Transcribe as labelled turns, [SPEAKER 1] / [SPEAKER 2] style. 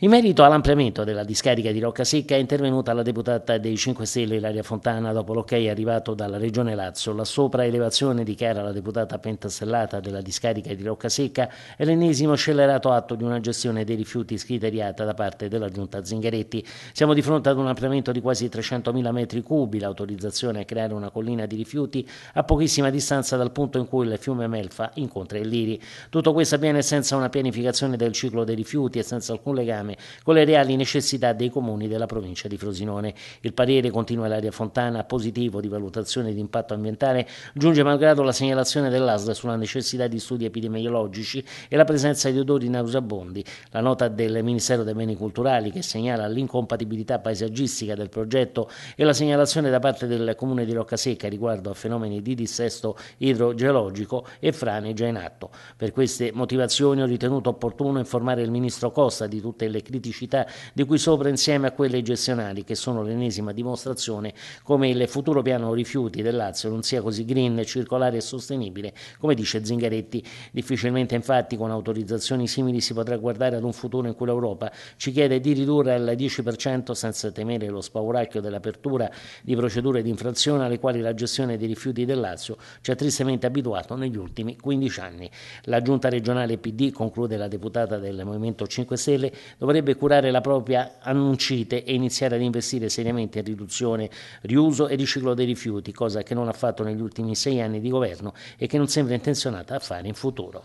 [SPEAKER 1] In merito all'ampliamento della discarica di Roccasecca è intervenuta la deputata dei 5 Stelle Ilaria Fontana dopo l'ok arrivato dalla Regione Lazio. La sopraelevazione, dichiara la deputata pentastellata della discarica di Roccasecca, è l'ennesimo scellerato atto di una gestione dei rifiuti scriteriata da parte della giunta Zingaretti. Siamo di fronte ad un ampliamento di quasi 300.000 metri cubi, l'autorizzazione a creare una collina di rifiuti a pochissima distanza dal punto in cui il fiume Melfa incontra il Liri. Tutto questo avviene senza una pianificazione del ciclo dei rifiuti e senza alcun legame legame con le reali necessità dei comuni della provincia di Frosinone. Il parere, continua l'aria Fontana, positivo di valutazione di impatto ambientale, giunge malgrado la segnalazione dell'ASL sulla necessità di studi epidemiologici e la presenza di odori nauseabondi. La nota del Ministero dei Beni Culturali che segnala l'incompatibilità paesaggistica del progetto e la segnalazione da parte del comune di Roccasecca riguardo a fenomeni di dissesto idrogeologico e frane già in atto. Per queste motivazioni ho ritenuto opportuno informare il ministro Costa di tutte le le criticità di cui sopra insieme a quelle gestionali che sono l'ennesima dimostrazione come il futuro piano rifiuti del Lazio non sia così green, circolare e sostenibile come dice Zingaretti. Difficilmente infatti con autorizzazioni simili si potrà guardare ad un futuro in cui l'Europa ci chiede di ridurre al 10% senza temere lo spauracchio dell'apertura di procedure di infrazione alle quali la gestione dei rifiuti del Lazio ci ha tristemente abituato negli ultimi 15 anni. La giunta regionale PD, conclude la deputata del Movimento 5 Stelle, dovrà dovrebbe curare la propria annuncite e iniziare ad investire seriamente in riduzione, riuso e riciclo dei rifiuti, cosa che non ha fatto negli ultimi sei anni di governo e che non sembra intenzionata a fare in futuro.